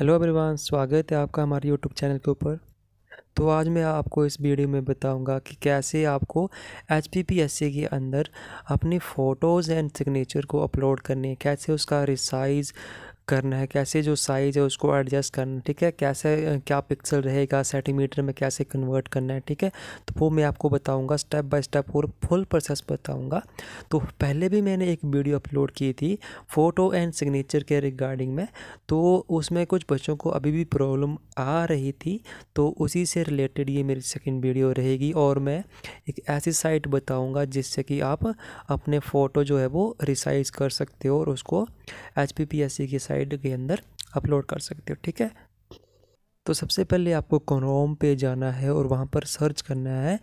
hello everyone स्वागत है आपका हमारे यूट्यूब चैनल के ऊपर तो आज मैं आपको इस वीडियो में बताऊंगा कि कैसे आपको एच के अंदर अपनी फ़ोटोज़ एंड सिग्नेचर को अपलोड करने कैसे उसका रिसाइज़ करना है कैसे जो साइज़ है उसको एडजस्ट करना है ठीक है कैसे क्या पिक्सल रहेगा सेंटीमीटर में कैसे कन्वर्ट करना है ठीक है तो वो मैं आपको बताऊँगा स्टेप बाय स्टेप और फुल प्रोसेस बताऊँगा तो पहले भी मैंने एक वीडियो अपलोड की थी फ़ोटो एंड सिग्नेचर के रिगार्डिंग में तो उसमें कुछ बच्चों को अभी भी प्रॉब्लम आ रही थी तो उसी से रिलेटेड ये मेरी सेकेंड वीडियो रहेगी और मैं एक ऐसी साइट बताऊँगा जिससे कि आप अपने फ़ोटो जो है वो रिसाइज कर सकते हो और उसको एच की साइट स्लाइड के अंदर अपलोड कर सकते हो ठीक है तो सबसे पहले आपको क्रोम पे जाना है और वहाँ पर सर्च करना है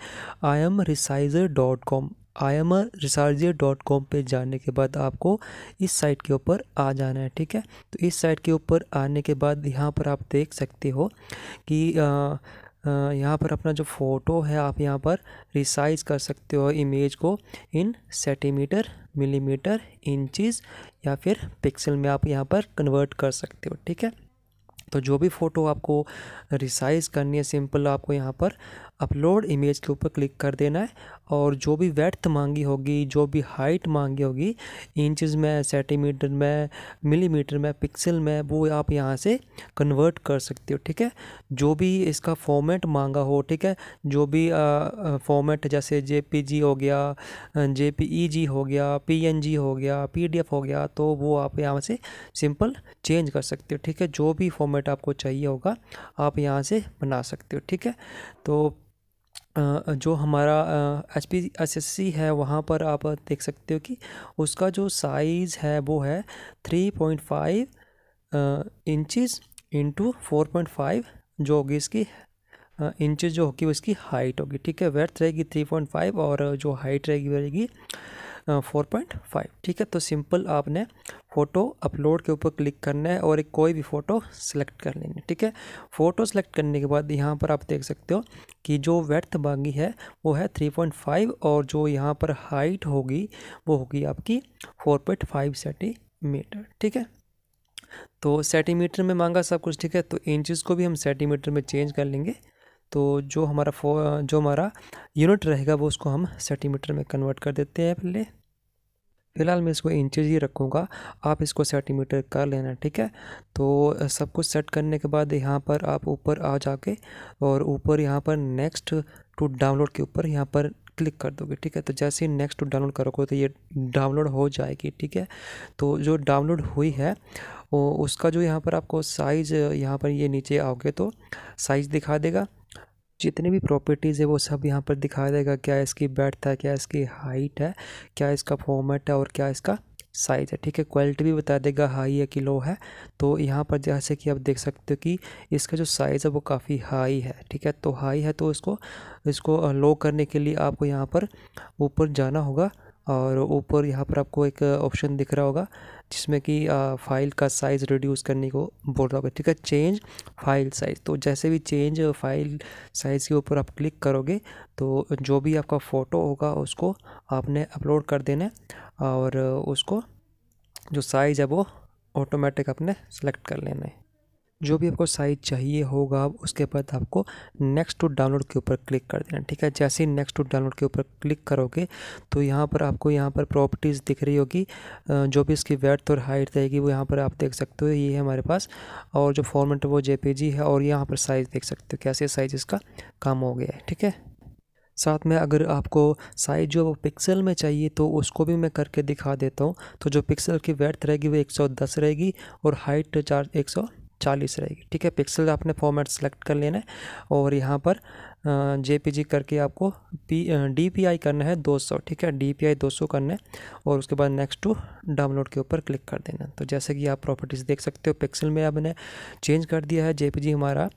I M resizer dot com I M resizer dot com पर जाने के बाद आपको इस साइट के ऊपर आ जाना है ठीक है तो इस साइट के ऊपर आने के बाद यहाँ पर आप देख सकते हो कि आ, यहाँ पर अपना जो फ़ोटो है आप यहाँ पर रिसाइज कर सकते हो इमेज को इन सेंटीमीटर मिलीमीटर इंचज़ या फिर पिक्सल में आप यहाँ पर कन्वर्ट कर सकते हो ठीक है तो जो भी फ़ोटो आपको रिसाइज़ करनी है सिंपल आपको यहाँ पर अपलोड इमेज के ऊपर क्लिक कर देना है और जो भी वेथ मांगी होगी जो भी हाइट मांगी होगी इंचज़ में सेंटीमीटर में मिलीमीटर में पिक्सल में वो आप यहाँ से कन्वर्ट कर सकते हो ठीक है जो भी इसका फॉर्मेट मांगा हो ठीक है जो भी फॉर्मेट जैसे जे हो गया जे e हो गया पी हो गया पी हो गया तो वो आप यहाँ से सिंपल चेंज कर सकते हो ठीक है जो भी फॉर्मेट फॉर्मेट आपको चाहिए होगा आप यहाँ से बना सकते हो ठीक है तो जो हमारा H P S S C है वहाँ पर आप देख सकते हो कि उसका जो साइज़ है वो है three point five inches into four point five जो होगी इसकी इंचज़ जो होगी उसकी हाइट होगी ठीक है वेथ रहेगी थ्री पॉइंट फाइव और जो हाइट रहेगी वह रहेगी फोर पॉइंट फाइव ठीक है तो सिंपल आपने फ़ोटो अपलोड के ऊपर क्लिक करना है और एक कोई भी फ़ोटो सेलेक्ट कर लेनी है ठीक है फ़ोटो सेलेक्ट करने के बाद यहाँ पर आप देख सकते हो कि जो वेथ मांगी है वो है थ्री पॉइंट फाइव और जो यहाँ पर हाइट होगी वो होगी आपकी फोर पॉइंट फाइव सेंटीमीटर ठीक है तो सेंटीमीटर में मांगा सब कुछ ठीक है तो इंचज़ को भी हम सेंटीमीटर में चेंज कर लेंगे तो जो हमारा फो जो हमारा यूनिट रहेगा वो उसको हम सेंटीमीटर में कन्वर्ट कर देते हैं पहले फ़िलहाल मैं इसको इंचज ही रखूँगा आप इसको सेंटीमीटर कर लेना ठीक है तो सब कुछ सेट करने के बाद यहाँ पर आप ऊपर आ जाके और ऊपर यहाँ पर नेक्स्ट टू डाउनलोड के ऊपर यहाँ पर क्लिक कर दोगे ठीक है तो जैसे ही नेक्स्ट डाउनलोड करोगे तो ये डाउनलोड हो जाएगी ठीक है तो जो डाउनलोड हुई है वो उसका जो यहाँ पर आपको साइज़ यहाँ पर ये नीचे आओगे तो साइज़ दिखा देगा जितने भी प्रॉपर्टीज़ है वो सब यहाँ पर दिखा देगा क्या इसकी बेर्थ है क्या इसकी हाइट है क्या इसका फॉर्मेट है और क्या इसका साइज़ है ठीक है क्वालिटी भी बता देगा हाई है कि लो है तो यहाँ पर जैसे कि आप देख सकते हो कि इसका जो साइज़ है वो काफ़ी हाई है ठीक है तो हाई है तो इसको इसको लो करने के लिए आपको यहाँ पर ऊपर जाना होगा और ऊपर यहाँ पर आपको एक ऑप्शन दिख रहा होगा जिसमें कि फ़ाइल का साइज़ रिड्यूस करने को बोल रहा होगा ठीक है चेंज फाइल साइज़ तो जैसे भी चेंज फाइल साइज़ के ऊपर आप क्लिक करोगे तो जो भी आपका फ़ोटो होगा उसको आपने अपलोड कर देना और उसको जो साइज़ है वो ऑटोमेटिक आपने सेलेक्ट कर लेना है जो भी आपको साइज चाहिए होगा उसके बाद आपको नेक्स्ट टू डाउनलोड के ऊपर क्लिक कर देना ठीक है जैसे ही नेक्स्ट टू डाउनलोड के ऊपर क्लिक करोगे तो यहाँ पर आपको यहाँ पर प्रॉपर्टीज़ दिख रही होगी जो भी इसकी वेथ और हाइट रहेगी वो यहाँ पर आप देख सकते हो ये है हमारे पास और जो फॉर्मेट है वो जे है और यहाँ पर साइज़ देख सकते हो कैसे साइज़ इसका कम हो गया है ठीक है साथ में अगर आपको साइज़ जो वो पिक्सल में चाहिए तो उसको भी मैं करके दिखा देता हूँ तो जो पिक्सल की वेथ रहेगी वो एक रहेगी और हाइट चार एक सौ चालीस रहेगी ठीक है पिक्सल आपने फॉर्मेट सेलेक्ट कर लेना है और यहाँ पर जे पी जी करके आपको पी डी पी आई करना है दो सौ ठीक है डी पी आई दो सौ करना है और उसके बाद नेक्स्ट टू डाउनलोड के ऊपर क्लिक कर देना तो जैसे कि आप प्रॉपर्टीज़ देख सकते हो पिक्सल में आपने चेंज कर दिया है जे जी हमारा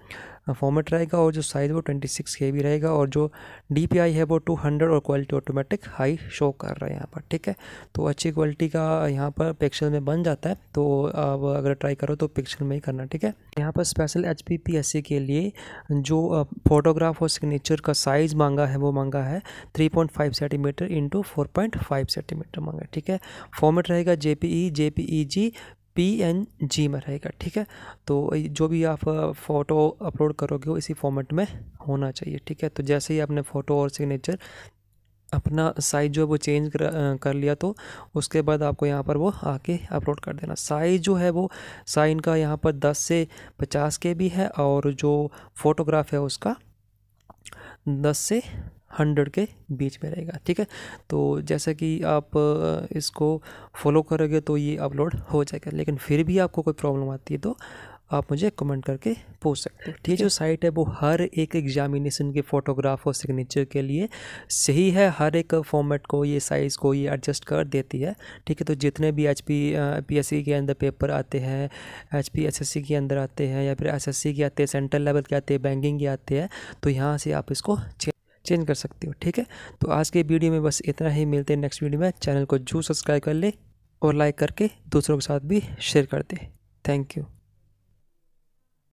फॉर्मेट रहेगा और जो साइज़ वो ट्वेंटी सिक्स के बी रहेगा और जो डी पी आई है वो टू हंड्रेड और क्वालिटी ऑटोमेटिक हाई शो कर रहा है यहाँ पर ठीक है तो अच्छी क्वालिटी का यहाँ पर पिक्सल में बन जाता है तो आप अगर ट्राई करो तो पिक्सल में ही करना ठीक है यहाँ पर special H P P S C के लिए जो फोटोग्राफ और सिग्नेचर का साइज़ मांगा है वो मांगा है three point five centimetre into four point five centimetre मांगा ठीक है फॉर्मेट रहेगा J P E J P E G P N G में रहेगा ठीक है तो जो भी आप फ़ोटो अपलोड करोगे वो इसी फॉर्मेट में होना चाहिए ठीक है तो जैसे ही आपने फ़ोटो और सिग्नेचर अपना साइज़ जो है वो चेंज कर, कर लिया तो उसके बाद आपको यहाँ पर वो आके अपलोड कर देना साइज़ जो है वो साइन का यहाँ पर 10 से 50 के भी है और जो फ़ोटोग्राफ है उसका 10 से हंड्रेड के बीच में रहेगा ठीक है तो जैसा कि आप इसको फॉलो करोगे तो ये अपलोड हो जाएगा लेकिन फिर भी आपको कोई प्रॉब्लम आती है तो आप मुझे कमेंट करके पूछ सकते हो ठीक है जो साइट है वो हर एक एग्जामिनेशन के फोटोग्राफ और सिग्नेचर के लिए सही है हर एक फॉर्मेट को ये साइज़ को ये एडजस्ट कर देती है ठीक है तो जितने भी एच पी के अंदर पेपर आते हैं एच पी के अंदर आते हैं या फिर एस के आते हैं सेंट्रल लेवल के आते हैं बैंकिंग के आते हैं तो यहाँ से आप इसको चेंज कर सकते हो ठीक है तो आज के वीडियो में बस इतना ही मिलते हैं नेक्स्ट वीडियो में चैनल को जरूर सब्सक्राइब कर ले और लाइक करके दूसरों के साथ भी शेयर कर दे थैंक यू